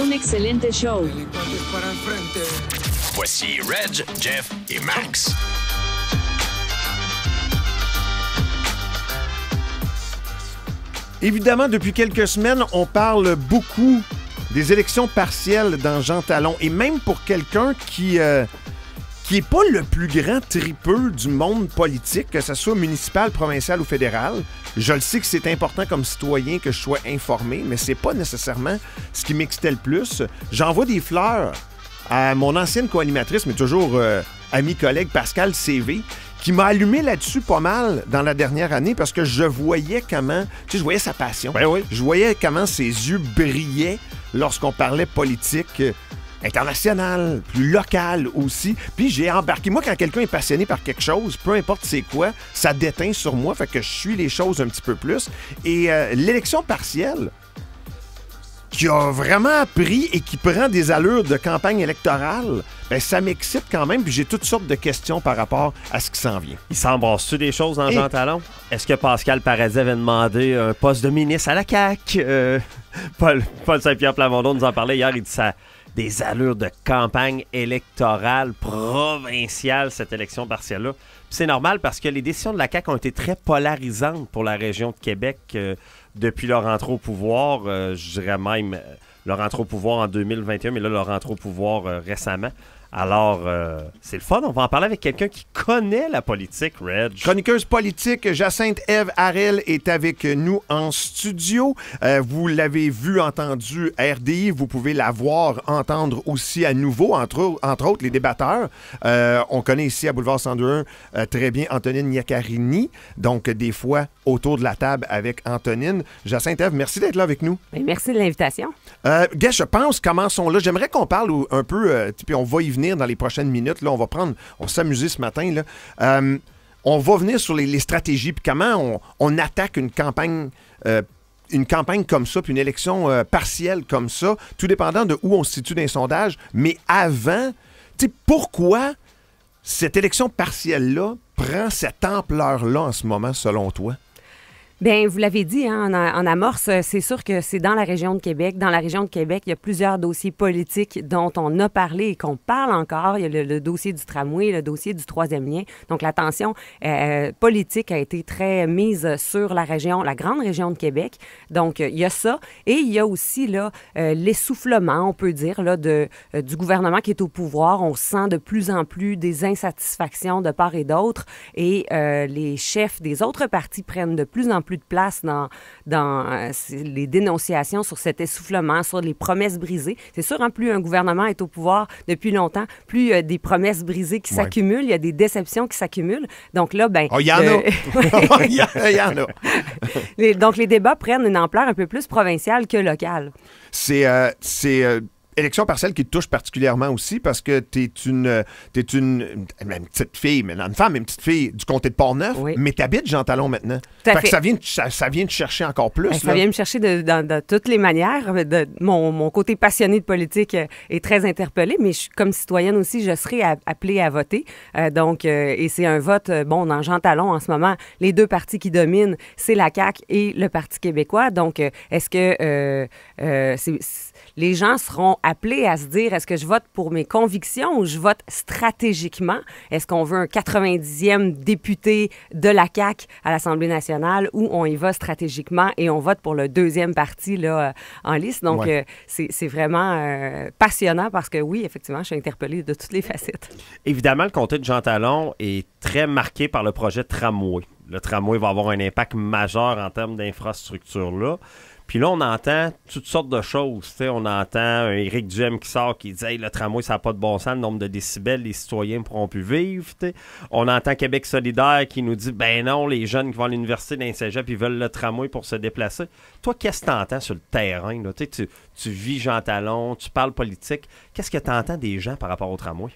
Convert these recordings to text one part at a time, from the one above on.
Un Voici Reg, Jeff et Max. Évidemment, depuis quelques semaines, on parle beaucoup des élections partielles dans Jean Talon. Et même pour quelqu'un qui... Euh, qui est pas le plus grand tripeux du monde politique, que ce soit municipal, provincial ou fédéral. Je le sais que c'est important comme citoyen que je sois informé, mais c'est pas nécessairement ce qui m'excitait le plus. J'envoie des fleurs à mon ancienne co mais toujours ami euh, amie collègue Pascal CV, qui m'a allumé là-dessus pas mal dans la dernière année parce que je voyais comment, tu sais, je voyais sa passion. Ben oui. Je voyais comment ses yeux brillaient lorsqu'on parlait politique international, plus local aussi. Puis j'ai embarqué. Moi, quand quelqu'un est passionné par quelque chose, peu importe c'est quoi, ça déteint sur moi, fait que je suis les choses un petit peu plus. Et euh, l'élection partielle, qui a vraiment pris et qui prend des allures de campagne électorale, ben ça m'excite quand même. Puis j'ai toutes sortes de questions par rapport à ce qui s'en vient. Il s'embrasse-tu des choses dans Jean Talon? Est-ce que Pascal Paradis avait demandé un poste de ministre à la CAQ? Euh, Paul, Paul Saint-Pierre Plamondon nous en parlait hier. Il dit ça des allures de campagne électorale provinciale, cette élection partielle-là. C'est normal parce que les décisions de la CAQ ont été très polarisantes pour la région de Québec euh, depuis leur entrée au pouvoir. Euh, je dirais même euh, leur entrée au pouvoir en 2021, mais là, leur entrée au pouvoir récemment. Alors, euh, c'est le fun. On va en parler avec quelqu'un qui connaît la politique, Reg. Chroniqueuse politique, Jacinthe Eve Harel est avec nous en studio. Euh, vous l'avez vu, entendu RDI. Vous pouvez la voir, entendre aussi à nouveau, entre, entre autres les débatteurs. Euh, on connaît ici à Boulevard 102 très bien Antonine Iacarini. Donc, des fois, autour de la table avec Antonine. Jacinthe Eve, merci d'être là avec nous. Ben, merci de l'invitation. je pense, commençons là. J'aimerais qu'on parle un peu, puis on va y venir dans les prochaines minutes. Là, on va prendre, on s'amuser ce matin. Euh, on va venir sur les, stratégies, puis comment on, attaque une campagne. Euh, une campagne comme ça, puis une élection euh, partielle comme ça, tout dépendant de où on se situe dans les sondages, mais avant, tu pourquoi cette élection partielle-là prend cette ampleur-là en ce moment, selon toi? Bien, vous l'avez dit hein, en, amorce, c'est sûr que c'est dans la région de Québec. Dans la région de Québec, il y a plusieurs dossiers politiques dont on a parlé et qu'on parle encore. Il y a le, dossier du tramway, le dossier du troisième lien. Donc, la tension euh, politique a été très mise sur la région, la grande région de Québec. Donc, il y a ça. Et il y a aussi là euh, l'essoufflement, on peut dire, là, de, euh, du gouvernement qui est au pouvoir. On sent de plus en plus des insatisfactions de part et d'autre. Et les chefs des autres partis prennent de plus en plus de place dans, dans euh, les dénonciations sur cet essoufflement, sur les promesses brisées. C'est sûr, en hein, plus un gouvernement est au pouvoir depuis longtemps, plus il y a des promesses brisées qui s'accumulent, il y a des déceptions qui s'accumulent. Donc là, ben... Oh, il y en a! Euh, il y en a! donc les débats prennent une ampleur un peu plus provinciale que locale. C'est... Euh, c'est élection partielle qui te touche particulièrement aussi parce que tu es une, une, petite fille, maintenant une femme, une petite fille du comté de Portneuf, mais t'habites Jean Talon maintenant. ça, vient, ça, vient te chercher encore plus. Ben, ça vient me chercher de, toutes les manières. mon, côté passionné de politique euh, est très interpellé, mais comme citoyenne aussi, je serai appelée à voter. Euh, donc, euh, et c'est un vote, bon, dans Jean Talon en ce moment, les deux partis qui dominent, c'est la CAQ et le Parti québécois. Donc, est-ce que c'est les gens seront appelés à se dire est-ce que je vote pour mes convictions ou je vote stratégiquement Est-ce qu'on veut un 90e député de la CAQ à l'Assemblée nationale ou on y va stratégiquement et on vote pour le deuxième parti là, euh, en liste Donc, euh, c'est vraiment euh, passionnant parce que oui, effectivement, je suis interpellée de toutes les facettes. Évidemment, le comté de Jean Talon est très marqué par le projet tramway. Le tramway va avoir un impact majeur en termes d'infrastructure là. Puis là, on entend toutes sortes de choses. on entend un Éric Duhem qui sort qui dit le tramway, ça n'a pas de bon sens, le nombre de décibels, les citoyens ne pourront plus vivre. On entend Québec solidaire qui nous dit ben non, les jeunes qui vont à l'université d'un puis ils veulent le tramway pour se déplacer. Toi, qu'est-ce que tu entends sur le terrain là? Tu, tu vis Jean Talon, tu parles politique. Qu'est-ce que tu entends des gens par rapport au tramway?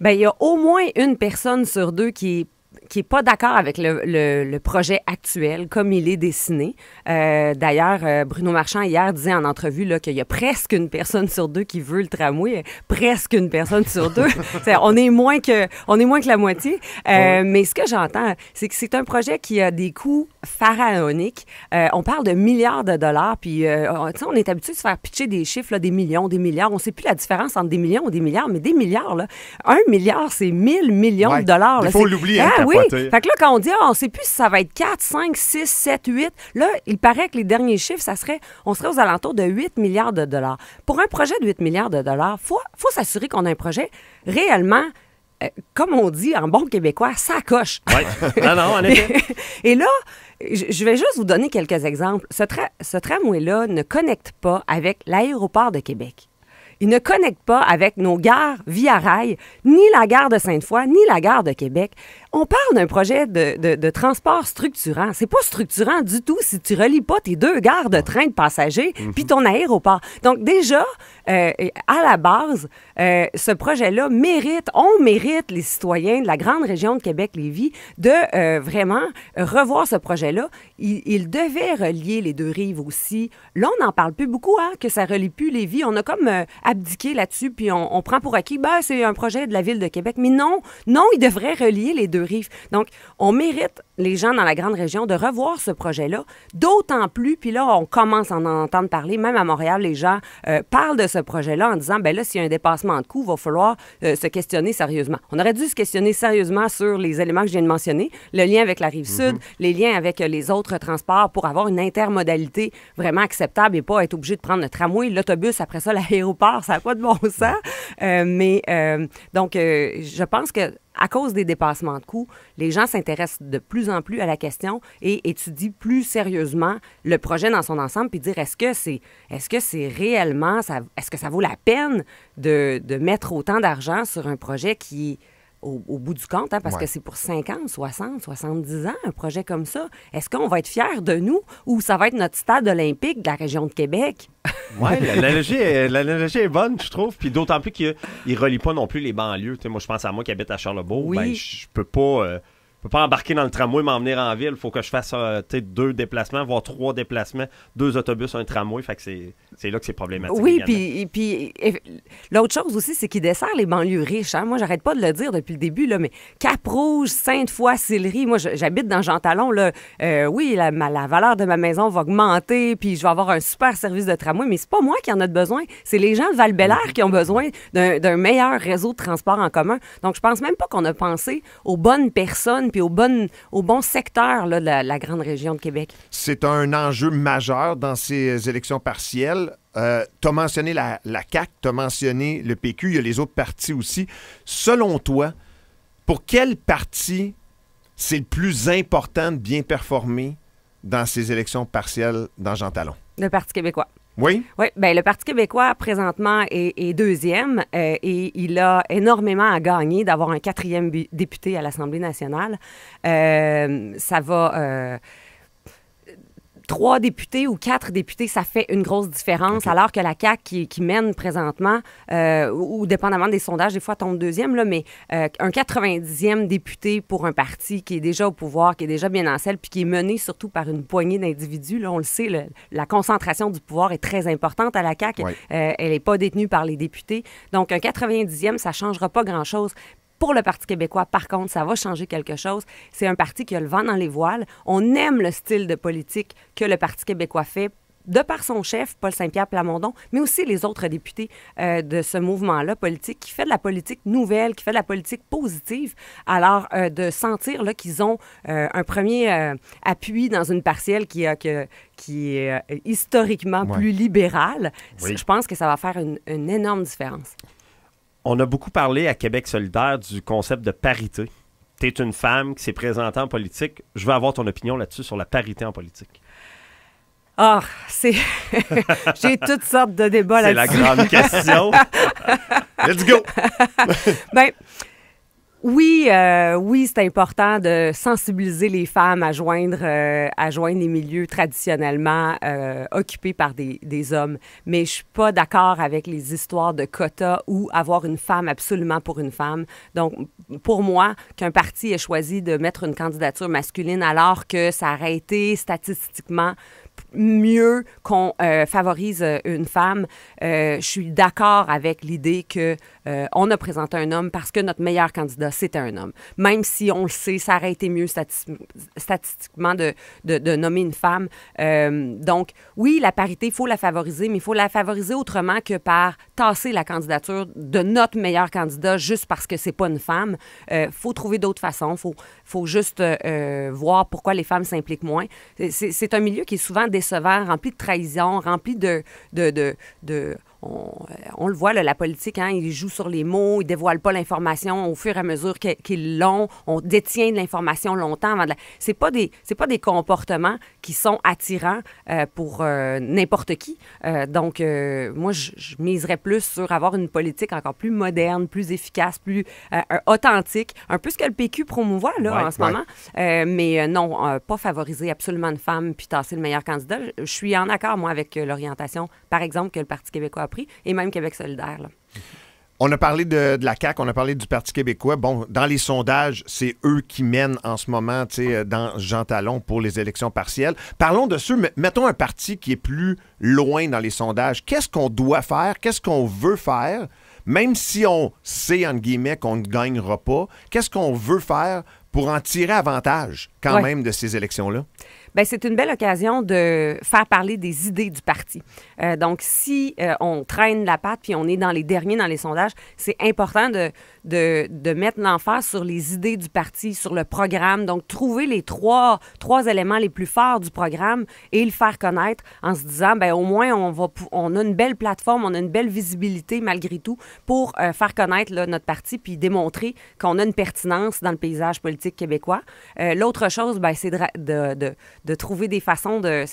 Bien, il y a au moins une personne sur deux qui est qui n'est pas d'accord avec le, le, projet actuel comme il est dessiné. Euh, d'ailleurs, euh, Bruno Marchand hier disait en entrevue qu'il y a presque une personne sur deux qui veut le tramway, presque une personne sur deux. on est moins que on est moins que la moitié. Euh, mais ce que j'entends, c'est que c'est un projet qui a des coûts pharaoniques. on parle de milliards de dollars, puis on, on est habitué de se faire pitcher des chiffres, des millions, des milliards. On ne sait plus la différence entre des millions ou des milliards, mais des milliards, là, un milliard, c'est 1000 millions de dollars. Il faut l'oublier. Ah, ah oui. Fait que là, quand on dit, ah, on sait plus si ça va être 4, 5, 6, 7, 8, là, il paraît que les derniers chiffres, ça serait, on serait aux alentours de 8 milliards de dollars. Pour un projet de 8 milliards de dollars, il faut, s'assurer qu'on a un projet réellement euh, comme on dit en bon québécois, ça coche. non, non, en effet. et, là, je vais juste vous donner quelques exemples. Ce, ce tramway-là ne connecte pas avec l'aéroport de Québec. Il ne connecte pas avec nos gares via rail, ni la gare de Sainte-Foy, ni la gare de Québec. On parle d'un projet de, transport structurant. C'est pas structurant du tout si tu relis pas tes deux gares de train de passagers mhm. puis ton aéroport. Donc déjà, euh, à la base, euh, ce projet-là mérite, on mérite les citoyens de la grande région de Québec-Lévis de euh, vraiment revoir ce projet-là. Il, devait relier les deux rives aussi. Là, on n'en parle plus beaucoup, hein, que ça relie plus Lévis. On a comme abdiqué là-dessus puis on, prend pour acquis, ben, c'est un projet de la ville de Québec. Mais non, non, il devrait relier les deux donc, on mérite les gens dans la grande région de revoir ce projet-là, d'autant plus, puis là, on commence à en entendre parler, même à Montréal, les gens euh, parlent de ce projet-là en disant, ben là, s'il y a un dépassement de coûts, il va falloir euh, se questionner sérieusement. On aurait dû se questionner sérieusement sur les éléments que je viens de mentionner, le lien avec la rive mhm. sud, les liens avec euh, les autres transports pour avoir une intermodalité vraiment acceptable et pas être obligé de prendre le tramway, l'autobus, après ça, l'aéroport, ça n'a pas de bon sens. mais donc, je pense que à cause des dépassements de coûts, les gens s'intéressent de plus en plus à la question et étudie plus sérieusement le projet dans son ensemble puis dire est-ce que c'est est-ce que c'est réellement ça est-ce que ça vaut la peine de, mettre autant d'argent sur un projet qui est au, bout du compte, hein, parce que c'est pour 50, 60, 70 ans, un projet comme ça. Est-ce qu'on va être fiers de nous ou ça va être notre stade olympique de la région de Québec? Oui, l'analogie est, est bonne, je trouve. Puis d'autant plus qu'il ne relie pas non plus les banlieues. moi, je pense à moi qui habite à Charlebourg. Oui. Ben, je peux pas. Euh, peux pas embarquer dans le tramway, m'emmener en ville. Faut que je fasse euh, deux déplacements, voire trois déplacements, deux autobus, un tramway. Fait que c'est là que c'est problématique. Oui, puis, puis l'autre chose aussi, c'est qu'il dessert les banlieues riches. Hein? Moi, j'arrête pas de le dire depuis le début, là, mais Cap-Rouge, Sainte-Foy, Sillery. Moi, j'habite dans Jean Talon. Euh, oui, la, valeur de ma maison va augmenter, puis je vais avoir un super service de tramway, mais c'est pas moi qui en a besoin. C'est les gens de val qui ont besoin d'un meilleur réseau de transport en commun. Donc, je pense même pas qu'on a pensé aux bonnes personnes puis au bon, au bon secteur la, grande région de Québec? C'est un enjeu majeur dans ces élections partielles. Euh, tu as mentionné la, la CAQ, tu as mentionné le PQ, il y a les autres partis aussi. Selon toi, pour quel parti c'est le plus important de bien performer dans ces élections partielles dans Jean Talon? Le Parti québécois. Oui. Oui, ben, le Parti québécois, présentement, est, deuxième euh, et il a énormément à gagner d'avoir un quatrième député à l'Assemblée nationale. Euh, ça va. Euh, trois députés ou quatre députés, ça fait une grosse différence, alors que la CAQ qui, mène présentement, euh, ou dépendamment des sondages, des fois tombe deuxième, là, mais euh, un 90e député pour un parti qui est déjà au pouvoir, qui est déjà bien en selle, puis qui est mené surtout par une poignée d'individus, là, on le sait, la concentration du pouvoir est très importante à la CAQ. Euh, elle n'est pas détenue par les députés. Donc, un 90e, ça ne changera pas grand-chose. Pour le Parti québécois, par contre, ça va changer quelque chose. C'est un parti qui a le vent dans les voiles. On aime le style de politique que le Parti québécois fait de par son chef, Paul Saint-Pierre Plamondon, mais aussi les autres députés euh, de ce mouvement-là politique, qui fait de la politique nouvelle, qui fait de la politique positive. Alors, euh, de sentir qu'ils ont euh, un premier appui dans une partielle qui, est historiquement plus libérale, je pense que ça va faire une énorme différence. On a beaucoup parlé à Québec solidaire du concept de parité. Tu es une femme qui s'est présentée en politique. Je veux avoir ton opinion là-dessus sur la parité en politique. Ah, c'est. J'ai toutes sortes de débats là-dessus. C'est la grande question. Let's go! Ben, oui, euh, oui, c'est important de sensibiliser les femmes à joindre, euh, à joindre les milieux traditionnellement euh, occupés par des, hommes. Mais je suis pas d'accord avec les histoires de quotas ou avoir une femme absolument pour une femme. Donc, pour moi, qu'un parti ait choisi de mettre une candidature masculine alors que ça aurait été statistiquement mieux qu'on euh, favorise euh, une femme. Euh, je suis d'accord avec l'idée que on a présenté un homme parce que notre meilleur candidat c'était un homme. Même si on le sait, ça aurait été mieux statistiquement de, de, nommer une femme. donc oui, la parité, il faut la favoriser, mais il faut la favoriser autrement que par tasser la candidature de notre meilleur candidat juste parce que c'est pas une femme. Il faut trouver d'autres façons. Faut faut juste voir pourquoi les femmes s'impliquent moins. C'est un milieu qui est souvent des décevant, rempli de trahison, rempli de, de, de euh, on, le voit, la politique, hein, ils jouent sur les mots, il dévoile pas l'information au fur et à mesure qu'ils l'ont. On détient de l'information longtemps. Avant de la... C'est pas des pas des comportements qui sont attirants euh, pour euh, n'importe qui. donc, moi, je, miserais plus sur avoir une politique encore plus moderne, plus efficace, plus authentique, un peu ce que le PQ promouvoit là en ce moment. mais non, pas favoriser absolument une femme puis tasser le meilleur candidat. Je suis en accord moi avec l'orientation, par exemple, que le Parti québécois a et même Québec solidaire. On a parlé de, la CAQ, on a parlé du Parti québécois. Bon, dans les sondages, c'est eux qui mènent en ce moment, tu sais, euh, dans Jean Talon pour les élections partielles. Parlons de ceux, mettons un parti qui est plus loin dans les sondages. Qu'est-ce qu'on doit faire? Qu'est-ce qu'on veut faire? Même si on sait, en guillemets, qu'on ne gagnera pas, qu'est-ce qu'on veut faire pour en tirer avantage quand même de ces élections-là? Ben, c'est une belle occasion de faire parler des idées du parti. Euh, donc, si euh, on traîne la patte puis on est dans les derniers dans les sondages, c'est important de, de, de mettre l'emphase sur les idées du parti, sur le programme. Donc, trouver les trois, trois éléments les plus forts du programme et le faire connaître en se disant, bien, au moins, on, va, on a une belle plateforme, on a une belle visibilité malgré tout pour euh, faire connaître notre parti puis démontrer qu'on a une pertinence dans le paysage politique québécois. L'autre chose, ben, c'est de, de de trouver des façons de.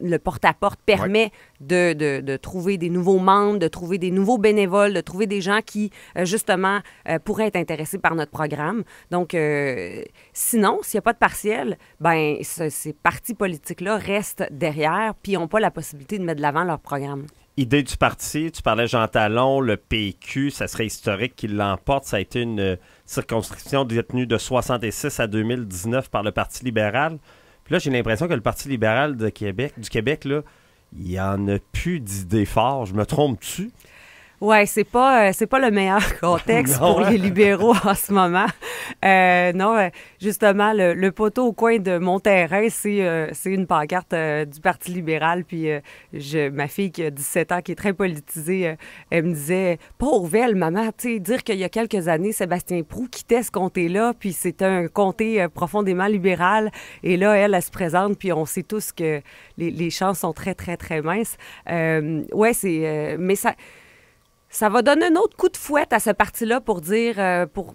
Le porte-à-porte permet de, de, trouver des nouveaux membres, de trouver des nouveaux bénévoles, de trouver des gens qui, euh, justement, euh, pourraient être intéressés par notre programme. Donc, euh, sinon, s'il n'y a pas de partiel, ben ces partis politiques-là restent derrière puis n'ont pas la possibilité de mettre de l'avant leur programme idée du parti. Tu parlais Jean Talon, le PQ, ça serait historique qu'il l'emporte. Ça a été une circonscription détenue de 66 à 2019 par le Parti libéral là, j'ai l'impression que le Parti libéral de Québec, du Québec, là, il n'y en a plus d'idées fortes. Je me trompe-tu? Ouais, c'est pas euh, c'est pas le meilleur contexte pour les libéraux en ce moment. Euh, non, euh, justement, le, poteau au coin de mon terrain, c'est euh, c'est une pancarte du Parti libéral. Puis je, ma fille qui a 17 ans, qui est très politisée, elle me disait Pauvre elle, maman, tu sais, dire qu'il y a quelques années, Sébastien Prou quittait ce comté-là, puis c'est un comté profondément libéral. Et là, elle, elle, se présente, puis on sait tous que les, les chances sont très, très, très minces. ouais, c'est. mais ça ça va donner un autre coup de fouette à ce parti-là pour dire, euh, pour,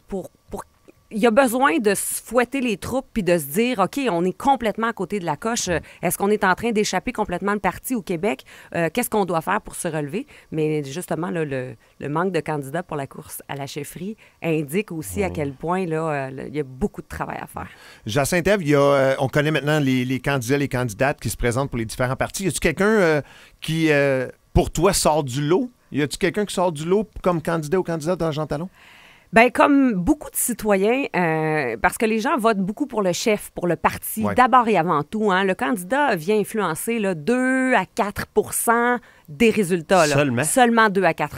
il y a besoin de se fouetter les troupes puis de se dire, OK, on est complètement à côté de la coche. Euh, est-ce qu'on est en train d'échapper complètement de parti au Québec? Euh, qu'est-ce qu'on doit faire pour se relever? Mais justement, le, manque de candidats pour la course à la chefferie indique aussi à oh. quel point là, il y a beaucoup de travail à faire. Jacinthe on connaît maintenant les, les, candidats, les candidates qui se présentent pour les différents partis. Y a-t-il quelqu'un qui, pour toi, sort du lot? Y a-tu quelqu'un qui sort du lot comme candidat ou candidat dans Jean Talon? Bien, comme beaucoup de citoyens, euh, parce que les gens votent beaucoup pour le chef, pour le parti, d'abord et avant tout. Hein. le candidat vient influencer là, 2 à 4 des résultats. Seulement. 2 à 4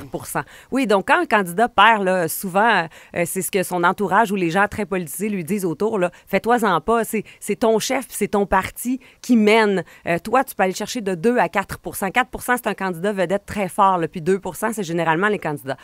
Oui, donc quand un candidat perd, souvent, euh, c'est ce que son entourage ou les gens très politisés lui disent autour, fais-toi-en pas, c'est ton chef, c'est ton parti qui mène. Euh, toi, tu peux aller chercher de 2 à 4 4 c'est un candidat vedette très fort, puis 2 c'est généralement les candidats.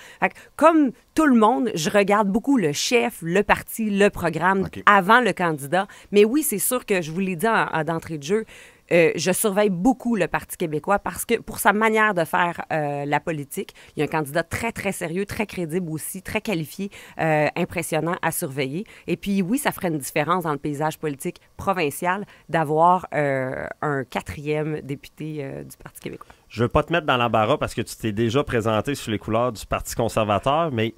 comme tout le monde, je regarde beaucoup le chef, le parti, le programme avant le candidat. Mais oui, c'est sûr que je vous l'ai dit d'entrée de jeu, euh, je surveille beaucoup le Parti québécois parce que pour sa manière de faire euh, la politique, il y a un candidat très, très sérieux, très crédible aussi, très qualifié, euh, impressionnant à surveiller. Et puis oui, ça ferait une différence dans le paysage politique provincial d'avoir un quatrième député du Parti québécois. Je veux pas te mettre dans l'embarras parce que tu t'es déjà présenté sous les couleurs du Parti conservateur, mais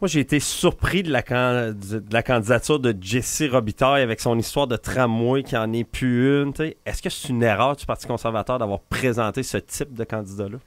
moi, j'ai été surpris de la, candidature de Jesse Robitaille avec son histoire de tramway qui en est plus une. Est-ce que c'est une erreur du Parti conservateur d'avoir présenté ce type de candidat-là?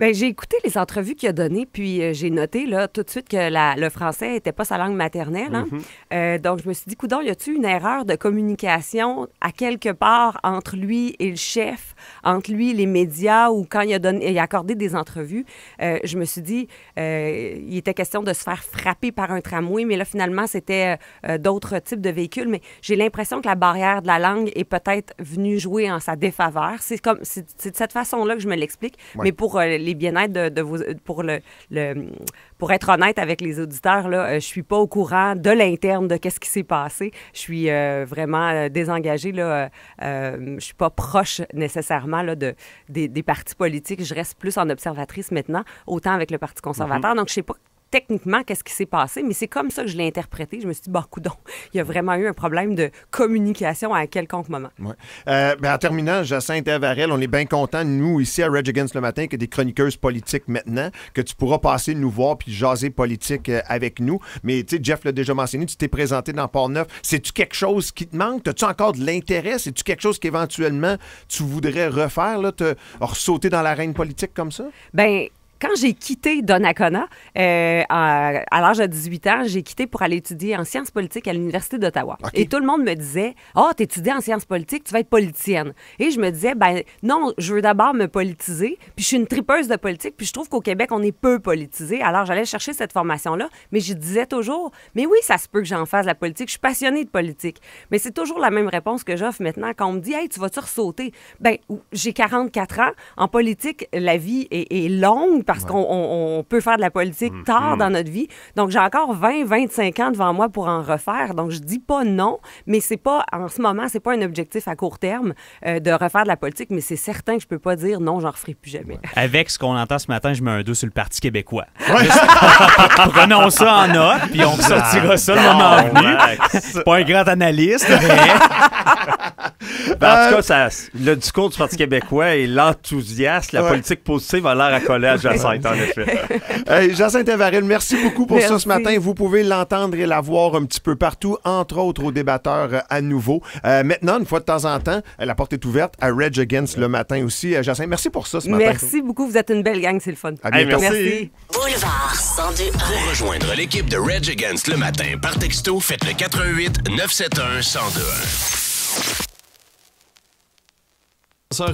Ben, j'ai écouté les entrevues qu'il a données, puis euh, j'ai noté là, tout de suite que le français n'était pas sa langue maternelle. Hein. Mhm. Euh, donc, je me suis dit, coudon, y a-t-il une erreur de communication à quelque part entre lui et le chef, entre lui et les médias, ou quand il a, donné, il a accordé des entrevues? Euh, je me suis dit, il était question de se faire frapper par un tramway, mais là, finalement, c'était d'autres types de véhicules. Mais j'ai l'impression que la barrière de la langue est peut-être venue jouer en sa défaveur. C'est comme, c'est de cette façon-là que je me l'explique. Mais pour les bien-être de, de, pour le, le, pour être honnête avec les auditeurs là, euh, je suis pas au courant de l'interne de qu'est-ce qui s'est passé. Je suis euh, vraiment euh, désengagée là, ne je suis pas proche nécessairement là, de des, partis politiques. Je reste plus en observatrice maintenant, autant avec le Parti conservateur. Mhm. Donc je sais pas techniquement qu'est-ce qui s'est passé, mais c'est comme ça que je l'ai interprété. Je me suis dit, bah, coudon, il y a vraiment eu un problème de communication à quelconque moment. Ouais. Euh, ben, en terminant, Jacinthe et on est bien content nous, ici à Rage Against le matin, que des chroniqueuses politiques maintenant, que tu pourras passer nous voir puis jaser politique euh, avec nous. Mais, tu sais, Jeff l'a déjà mentionné, tu t'es présenté dans Port-Neuf. C'est-tu quelque chose qui te manque? As-tu encore de l'intérêt? C'est-tu quelque chose qu'éventuellement tu voudrais refaire, là, te, euh, sauter dans l'arène politique comme ça? Ben, quand j'ai quitté Donnacona, euh, à, l'âge de 18 ans, j'ai quitté pour aller étudier en sciences politiques à l'Université d'Ottawa. Et tout le monde me disait Ah, tu étudies en sciences politiques, tu vas être politicienne. Et je me disais Ben non, je veux d'abord me politiser, puis je suis une tripeuse de politique, puis je trouve qu'au Québec, on est peu politisé. Alors j'allais chercher cette formation-là, mais je disais toujours Mais oui, ça se peut que j'en fasse la politique, je suis passionnée de politique. Mais c'est toujours la même réponse que j'offre maintenant quand on me dit Hey, tu vas-tu ressauter Ben, j'ai 44 ans, en politique, la vie est longue parce qu'on peut faire de la politique mm. tard mm. dans notre vie. Donc, j'ai encore 20, 25 ans devant moi pour en refaire. Donc, je dis pas non, mais c'est pas, en ce moment, c'est pas un objectif à court terme euh, de refaire de la politique, mais c'est certain que je peux pas dire non, j'en referai plus jamais. Avec ce qu'on entend ce matin, je mets un dos sur le Parti québécois. Ouais. Prenons ça en note, puis on sortira ah, ça le moment venu. pas un grand analyste, mais... Ben, en tout cas, ben, euh, ça, le discours du Parti québécois et l'enthousiasme, la politique positive a l'air à coller à Jacinthe, en effet. Jacinthe merci beaucoup pour ça ce matin. Vous pouvez l'entendre et la voir un petit peu partout, entre autres aux débatteurs euh, à nouveau. Euh, maintenant, une fois de temps en temps, euh, la porte est ouverte à Reg Against le matin aussi. Jacinthe, merci pour ça ce matin. Merci beaucoup. Vous êtes une belle gang, c'est le fun. merci. Boulevard 102 Pour rejoindre l'équipe de Reg Against le matin par texto, faites le 88 971 1021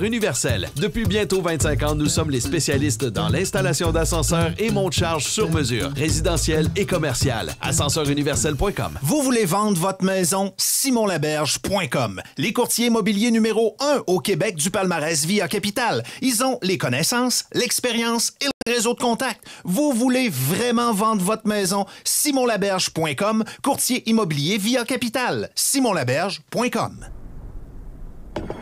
universel. Depuis bientôt 25 ans, nous sommes les spécialistes dans l'installation d'ascenseurs et monte charge sur mesure, résidentiel et commercial, Ascenseuruniversel.com. Vous voulez vendre votre maison? SimonLaberge.com. Les courtiers immobiliers numéro 1 au Québec du palmarès Via Capital. Ils ont les connaissances, l'expérience et le réseau de contacts. Vous voulez vraiment vendre votre maison? SimonLaberge.com. Courtier immobilier Via Capital. SimonLaberge.com.